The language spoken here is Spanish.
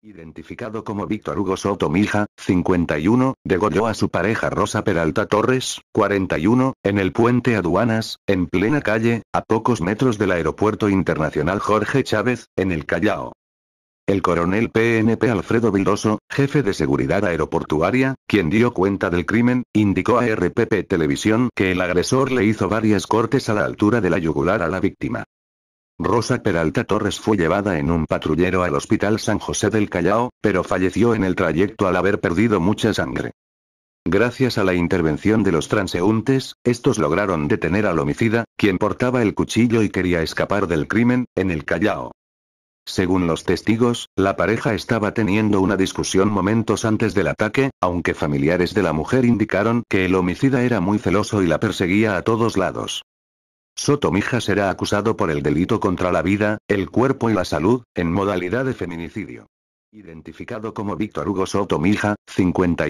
Identificado como Víctor Hugo Soto Mija, 51, degolló a su pareja Rosa Peralta Torres, 41, en el puente Aduanas, en plena calle, a pocos metros del Aeropuerto Internacional Jorge Chávez, en el Callao. El coronel PNP Alfredo Vildoso, jefe de seguridad aeroportuaria, quien dio cuenta del crimen, indicó a RPP Televisión que el agresor le hizo varias cortes a la altura de la yugular a la víctima. Rosa Peralta Torres fue llevada en un patrullero al Hospital San José del Callao, pero falleció en el trayecto al haber perdido mucha sangre. Gracias a la intervención de los transeúntes, estos lograron detener al homicida, quien portaba el cuchillo y quería escapar del crimen, en el Callao. Según los testigos, la pareja estaba teniendo una discusión momentos antes del ataque, aunque familiares de la mujer indicaron que el homicida era muy celoso y la perseguía a todos lados. Sotomija será acusado por el delito contra la vida, el cuerpo y la salud, en modalidad de feminicidio. Identificado como Víctor Hugo Sotomija, 50.